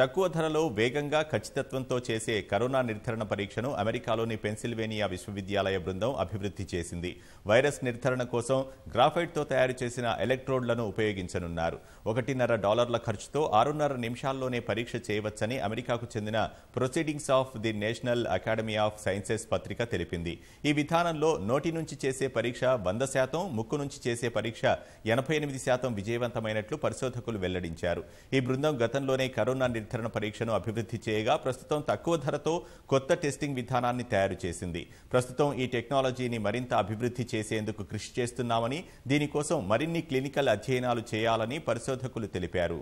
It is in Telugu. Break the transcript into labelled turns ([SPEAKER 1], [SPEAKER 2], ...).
[SPEAKER 1] తక్కువ ధరలో వేగంగా ఖచ్చితత్వంతో చేసే కరోనా నిర్ధారణ పరీక్షను అమెరికాలోని పెన్సిల్వేనియా విశ్వవిద్యాలయ బృందం అభివృద్ధి చేసింది వైరస్ నిర్ధారణ కోసం గ్రాఫైట్తో తయారు చేసిన ఎలక్ట్రోడ్లను ఉపయోగించనున్నారు ఒకటిన్నర డాలర్ల ఖర్చుతో ఆరున్నర నిమిషాల్లోనే పరీక్ష చేయవచ్చని అమెరికాకు చెందిన proceedings of the national academy of sciences పత్రిక తెలిపింది ఈ విధానంలో నోటి నుంచి చేసే పరీక్ష వంద శాతం ముక్కు నుంచి చేసే పరీక్ష ఎనభై శాతం విజయవంతమైనట్లు పరిశోధకులు వెల్లడించారు ఈ బృందం గతంలోనే కరోనా నిర్ధారణ పరీక్షను అభివృద్ధి చేయగా ప్రస్తుతం తక్కువ ధరతో కొత్త టెస్టింగ్ విధానాన్ని తయారు చేసింది ప్రస్తుతం ఈ టెక్నాలజీని మరింత అభివృద్ధి చేసేందుకు కృషి చేస్తున్నామని దీనికోసం మరిన్ని క్లినికల్ అధ్యయనాలు చేయాలని పరిశోధకులు తెలిపారు